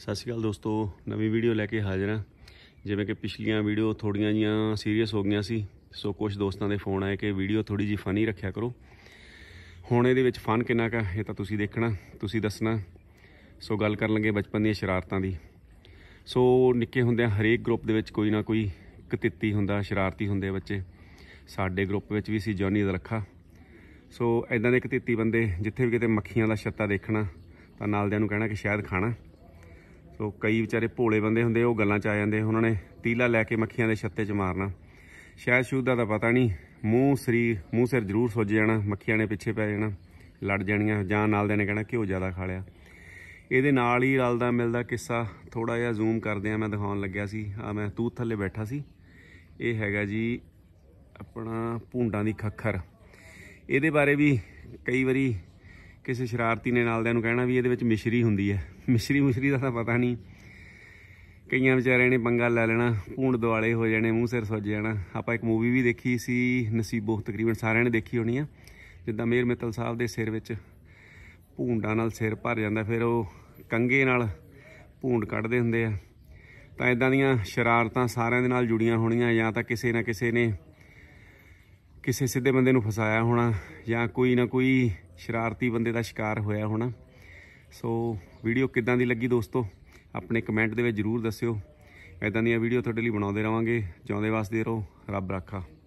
ਸਤਿ ਸ਼੍ਰੀ ਅਕਾਲ ਦੋਸਤੋ ਨਵੀਂ ਵੀਡੀਓ ਲੈ ਕੇ ਹਾਜ਼ਰ ਹਾਂ ਜਿਵੇਂ ਕਿ ਪਿਛਲੀਆਂ ਵੀਡੀਓ ਥੋੜੀਆਂ ਜੀਆਂ ਸੀਰੀਅਸ ਹੋ ਗਈਆਂ ਸੀ ਸੋ ਕੁਝ ਦੋਸਤਾਂ ਦੇ ਫੋਨ ਆਏ ਕਿ ਵੀਡੀਓ ਥੋੜੀ ਜੀ ਫਨੀ ਰੱਖਿਆ ਕਰੋ ਹੁਣ ਇਹਦੇ ਵਿੱਚ ਫਨ ਕਿੰਨਾ ਕਾ ਇਹ ਤਾਂ ਤੁਸੀਂ ਦੇਖਣਾ ਤੁਸੀਂ ਦੱਸਣਾ ਸੋ ਗੱਲ ਕਰਨ ਲੱਗੇ ਬਚਪਨ ਦੀਆਂ ਸ਼ਰਾਰਤਾਂ ਦੀ ਸੋ ਨਿੱਕੇ ਹੁੰਦਿਆਂ ਹਰੇਕ ਗਰੁੱਪ ਦੇ ਵਿੱਚ ਕੋਈ ਨਾ ਕੋਈ ਕਤਿੱਤੀ ਹੁੰਦਾ ਸ਼ਰਾਰਤੀ ਹੁੰਦੇ ਬੱਚੇ ਸਾਡੇ ਗਰੁੱਪ ਵਿੱਚ ਵੀ ਸੀ ਜੌਨੀ ਦਾ ਸੋ ਐਦਾਂ ਦੇ ਕਤਿੱਤੀ ਬੰਦੇ ਜਿੱਥੇ ਵੀ ਕਿਤੇ ਮੱਖੀਆਂ ਦਾ ਛੱਤਾ ਦੇਖਣਾ ਤਾਂ ਨਾਲਦਿਆਂ ਨੂੰ ਕਹਿਣਾ ਕਿ ਸ਼ਾਇਦ ਖਾਣਾ ਸੋ ਕਈ ਵਿਚਾਰੇ ਭੋਲੇ ਬੰਦੇ ਹੁੰਦੇ ਉਹ ਗੱਲਾਂ ਚ ਆ ਜਾਂਦੇ ਉਹਨਾਂ ਨੇ ਤੀਲਾ ਲੈ ਕੇ ਮੱਖੀਆਂ ਦੇ ਛੱਤੇ 'ਚ ਮਾਰਨਾ ਸ਼ਾਇਦ ਸ਼ੂਦਾ ਦਾ ਪਤਾ ਨਹੀਂ ਮੂੰਹ ਸਰੀਰ ਮੂੰਹ ਸਿਰ ਜ਼ਰੂਰ ਸੁੱਜ ਜਾਣਾ ਮੱਖੀਆਂ ਨੇ ਪਿੱਛੇ ਪੈ ਜਾਣਾ ਲੜ ਜਾਣੀਆਂ ਜਾਂ ਨਾਲ ਦੇ ਨੇ ਕਹਿਣਾ ਉਹ ਜ਼ਿਆਦਾ ਖਾ ਲਿਆ ਇਹਦੇ ਨਾਲ ਹੀ ਰਲਦਾ ਮਿਲਦਾ ਕਿੱਸਾ ਥੋੜਾ ਜਿਹਾ ਜ਼ੂਮ ਕਰਦੇ ਆ ਮੈਂ ਦਿਖਾਉਣ ਲੱਗਿਆ ਸੀ ਆ ਮੈਂ ਤੂਤ ਥੱਲੇ ਬੈਠਾ ਸੀ ਇਹ ਹੈਗਾ ਜੀ ਆਪਣਾ ਭੁੰਡਾਂ ਦੀ ਖੱਖਰ ਇਹਦੇ ਬਾਰੇ ਵੀ ਕਈ ਵਾਰੀ ਕਿਸੇ ਸ਼ਰਾਰਤੀ ਨੇ ਨਾਲਦਿਆਂ ਨੂੰ ਕਹਿਣਾ ਵੀ ਇਹਦੇ ਵਿੱਚ ਮਿਸ਼ਰੀ ਹੁੰਦੀ ਹੈ ਮਿਸ਼ਰੀ ਮਿਸ਼ਰੀ ਦਾ ਤਾਂ ਪਤਾ ਨਹੀਂ ਕਈਆਂ ਵਿਚਾਰਿਆਂ ਨੇ ਪੰਗਾ ਲੈ ਲੈਣਾ ਭੂੰਡ ਦਿਵਾਲੇ ਹੋ ਜਾਣੇ ਮੂੰਹ ਸਿਰ ਸੁੱਜ ਜਾਣਾ ਆਪਾਂ ਇੱਕ ਮੂਵੀ ਵੀ ਦੇਖੀ ਸੀ ਨਸੀਬੋ ਤਕਰੀਬਨ ਸਾਰਿਆਂ ਨੇ ਦੇਖੀ ਹੋਣੀ ਆ ਜਿੱਦਾਂ ਮੇਰ ਮਿੱਤਲ ਸਾਹਿਬ ਦੇ ਸਿਰ ਵਿੱਚ ਪੂੰਡਾਂ ਨਾਲ ਸਿਰ ਭਰ ਜਾਂਦਾ ਫਿਰ ਉਹ ਕੰਗੇ ਨਾਲ ਪੂੰਡ ਕੱਢਦੇ ਹੁੰਦੇ ਆ ਤਾਂ ਇਦਾਂ ਦੀਆਂ ਸ਼ਰਾਰਤਾਂ ਸਾਰਿਆਂ ਦੇ ਨਾਲ ਜੁੜੀਆਂ ਹੋਣੀਆਂ ਜਾਂ ਤਾਂ ਕਿਸੇ ਨਾ ਕਿਸੇ ਨੇ ਕਿਸੇ ਸਿੱਧੇ ਬੰਦੇ ਨੂੰ ਫਸਾਇਆ ਹੋਣਾ ਜਾਂ ਕੋਈ ਨਾ ਕੋਈ ਸ਼ਰਾਰਤੀ ਬੰਦੇ ਦਾ ਸ਼ਿਕਾਰ ਹੋਇਆ ਹੋਣਾ ਸੋ ਵੀਡੀਓ ਕਿਦਾਂ ਦੀ ਲੱਗੀ ਦੋਸਤੋ ਆਪਣੇ ਕਮੈਂਟ ਦੇ ਵਿੱਚ ਜ਼ਰੂਰ ਦੱਸਿਓ ਐਦਾਂ ਦੀਆਂ ਵੀਡੀਓ ਤੁਹਾਡੇ ਲਈ ਬਣਾਉਂਦੇ ਰਵਾਂਗੇ ਜਿਉਂਦੇ ਵਾਸਤੇ ਰਹੋ ਰੱਬ ਰਾਖਾ